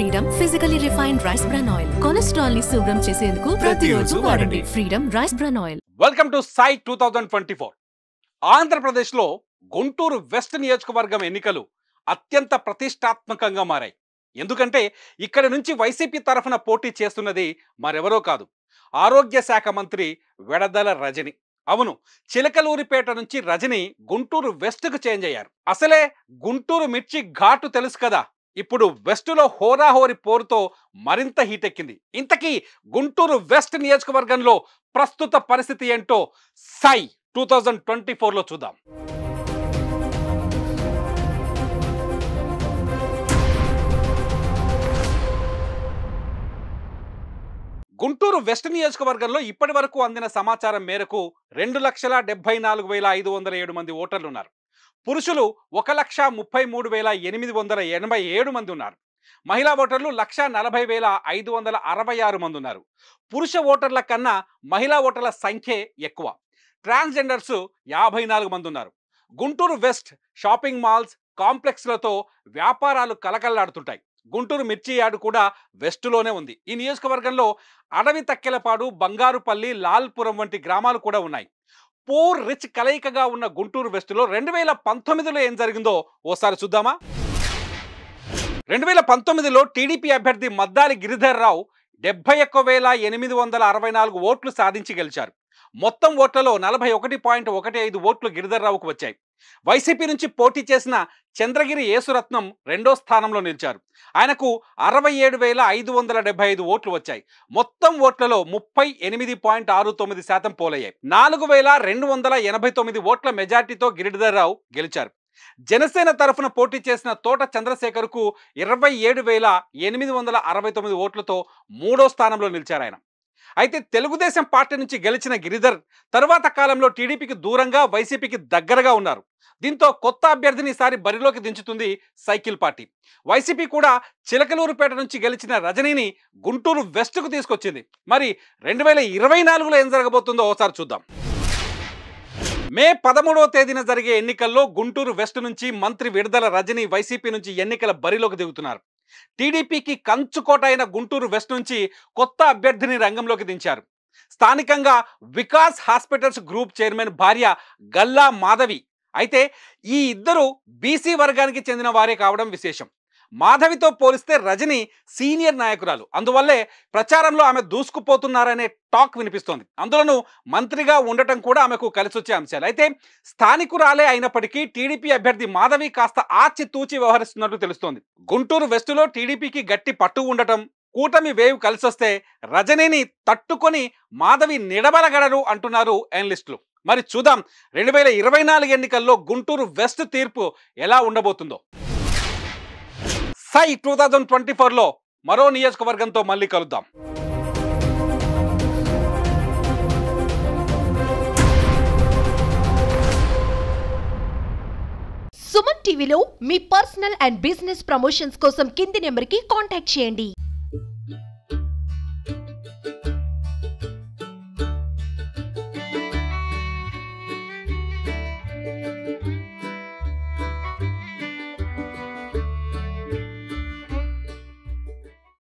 freedom physically refined rice bran oil cholesterol ని శుభ్రం చేసేందుకు ప్రతిరోజు వాడండి freedom rice bran oil welcome to సై టూ థౌజండ్ ట్వంటీ ఫోర్ ఆంధ్రప్రదేశ్లో గుంటూరు వెస్ట్ నియోజకవర్గం ఎన్నికలు అత్యంత ప్రతిష్టాత్మకంగా మారాయి ఎందుకంటే ఇక్కడ నుంచి వైసీపీ తరఫున పోటీ చేస్తున్నది మరెవరో కాదు ఆరోగ్య శాఖ మంత్రి వెడదల రజని అవును చిలకలూరిపేట నుంచి రజని గుంటూరు వెస్ట్కు చేంజ్ అయ్యారు అసలే గుంటూరు మిర్చి ఘాటు తెలుసు కదా ఇప్పుడు వెస్టులో హోరాహోరి పోరుతో మరింత హీట్ ఎక్కింది ఇంతకీ గుంటూరు వెస్ట్ నియోజకవర్గంలో ప్రస్తుత పరిస్థితి ఏంటో సై టూ థౌజండ్ ట్వంటీ ఫోర్లో చూద్దాం గుంటూరు వెస్ట్ నియోజకవర్గంలో ఇప్పటి వరకు అందిన సమాచారం మేరకు రెండు లక్షల డెబ్బై నాలుగు వేల ఐదు వందల ఏడు మంది ఓటర్లు ఉన్నారు పురుషులు ఒక లక్ష ముప్పై మూడు వేల ఎనిమిది వందల ఎనభై ఏడు మంది ఉన్నారు మహిళా ఓటర్లు లక్ష నలభై వేల ఐదు వందల అరవై ఆరు మంది ఉన్నారు పురుష ఓటర్ల కన్నా మహిళా ఓటర్ల సంఖ్యే ఎక్కువ ట్రాన్స్జెండర్స్ యాభై నాలుగు మంది ఉన్నారు గుంటూరు వెస్ట్ షాపింగ్ మాల్స్ కాంప్లెక్స్లతో వ్యాపారాలు కలకలలాడుతుంటాయి గుంటూరు మిర్చి యార్డు కూడా వెస్ట్లోనే ఉంది ఈ నియోజకవర్గంలో అడవి తక్కెలపాడు బంగారుపల్లి లాల్పురం వంటి గ్రామాలు కూడా ఉన్నాయి పూర్ రిచ్ కలయికగా ఉన్న గుంటూరు వెస్టులో రెండు వేల పంతొమ్మిదిలో ఏం జరిగిందో ఓసారి చూద్దామా రెండు వేల పంతొమ్మిదిలో టీడీపీ అభ్యర్థి మద్దాలి గిరిధర్ రావు డెబ్బై ఒక్క వేల ఎనిమిది వందల అరవై నాలుగు ఓట్లు సాధించి గెలిచారు మొత్తం ఓట్లలో నలభై ఒకటి పాయింట్ ఒకటి ఐదు ఓట్లు గిరిధర్రావుకు వచ్చాయి వైసీపీ నుంచి పోటీ చేసిన చంద్రగిరి యేసురత్నం రెండో స్థానంలో నిలిచారు ఆయనకు అరవై ఏడు వేల ఐదు వందల డెబ్బై ఐదు ఓట్లు వచ్చాయి మొత్తం ఓట్లలో ముప్పై ఎనిమిది పాయింట్ ఆరు తొమ్మిది శాతం పోలయ్యాయి నాలుగు వేల రెండు వందల ఎనభై తొమ్మిది ఓట్ల మెజార్టీతో గిరిధర్రావు గెలిచారు జనసేన తరఫున పోటీ చేసిన తోట చంద్రశేఖర్కు ఇరవై ఏడు వేల ఎనిమిది వందల అరవై తొమ్మిది ఓట్లతో మూడో స్థానంలో నిలిచారు ఆయన అయితే తెలుగుదేశం పార్టీ నుంచి గెలిచిన గిరిధర్ తరువాత కాలంలో టీడీపీకి దూరంగా వైసీపీకి దగ్గరగా ఉన్నారు దీంతో కొత్త అభ్యర్థిని ఈసారి బరిలోకి దించుతుంది సైకిల్ పార్టీ వైసీపీ కూడా చిలకలూరుపేట నుంచి గెలిచిన రజనీని గుంటూరు వెస్ట్కు తీసుకొచ్చింది మరి రెండు వేల ఇరవై నాలుగులో ఏం జరగబోతుందో ఓసారి చూద్దాం మే పదమూడవ తేదీన జరిగే ఎన్నికల్లో గుంటూరు వెస్ట్ నుంచి మంత్రి విడుదల రజనీ వైసీపీ నుంచి ఎన్నికల బరిలోకి దిగుతున్నారు టీడీపీకి కంచుకోట అయిన గుంటూరు వెస్ట్ నుంచి కొత్త అభ్యర్థిని రంగంలోకి దించారు స్థానికంగా వికాస్ హాస్పిటల్స్ గ్రూప్ చైర్మన్ భార్య గల్లా మాధవి అయితే ఈ ఇద్దరు బీసీ వర్గానికి చెందిన వారే కావడం విశేషం మాధవితో పోలిస్తే రజని సీనియర్ నాయకురాలు అందువల్లే ప్రచారంలో ఆమె దూసుకుపోతున్నారనే టాక్ వినిపిస్తోంది అందులోనూ మంత్రిగా ఉండటం కూడా ఆమెకు కలిసొచ్చే అంశాలు అయితే స్థానికురాలే అయినప్పటికీ టీడీపీ అభ్యర్థి మాధవి కాస్త ఆచితూచి వ్యవహరిస్తున్నట్లు తెలుస్తోంది గుంటూరు వెస్టులో టీడీపీకి గట్టి పట్టు ఉండటం కూటమి వేవ్ కలిసొస్తే రజనీని తట్టుకొని మాధవి నిడబలగడరు అంటున్నారు ఎనలిస్టులు మరి చూద్దాం రెండు వేల ఇరవై నాలుగు ఎన్నికల్లో గుంటూరు వెస్ట్ తీర్పు ఎలా ఉండబోతుందో సై టూ థౌజండ్ ట్వంటీ ఫోర్లో మరో నియోజకవర్గంతో మళ్ళీ కలుద్దాం సుమన్ టీవీలో మీ పర్సనల్ అండ్ బిజినెస్ ప్రమోషన్స్ కోసం కింది నెంబర్కి కాంటాక్ట్ చేయండి